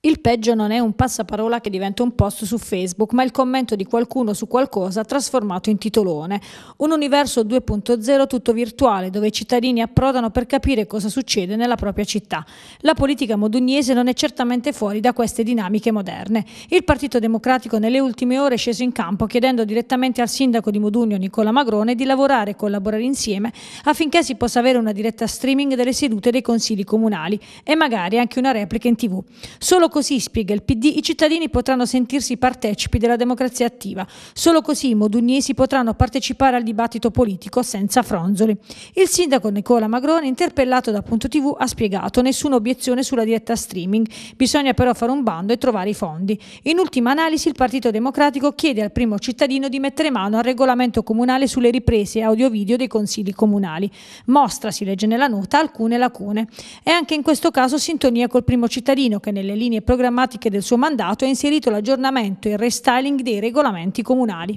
Il peggio non è un passaparola che diventa un post su Facebook, ma il commento di qualcuno su qualcosa trasformato in titolone. Un universo 2.0 tutto virtuale, dove i cittadini approdano per capire cosa succede nella propria città. La politica modugnese non è certamente fuori da queste dinamiche moderne. Il Partito Democratico nelle ultime ore è sceso in campo chiedendo direttamente al sindaco di Modugno Nicola Magrone di lavorare e collaborare insieme affinché si possa avere una diretta streaming delle sedute dei consigli comunali e magari anche una replica in tv. Solo Solo così, spiega il PD, i cittadini potranno sentirsi partecipi della democrazia attiva. Solo così i modugnesi potranno partecipare al dibattito politico senza fronzoli. Il sindaco Nicola Magrone, interpellato da Punto TV, ha spiegato nessuna obiezione sulla diretta streaming. Bisogna però fare un bando e trovare i fondi. In ultima analisi il Partito Democratico chiede al primo cittadino di mettere mano al regolamento comunale sulle riprese audio-video dei consigli comunali. Mostra, si legge nella nota, alcune lacune. E anche in questo caso sintonia col primo cittadino che nelle linee linee programmatiche del suo mandato e ha inserito l'aggiornamento e il restyling dei regolamenti comunali.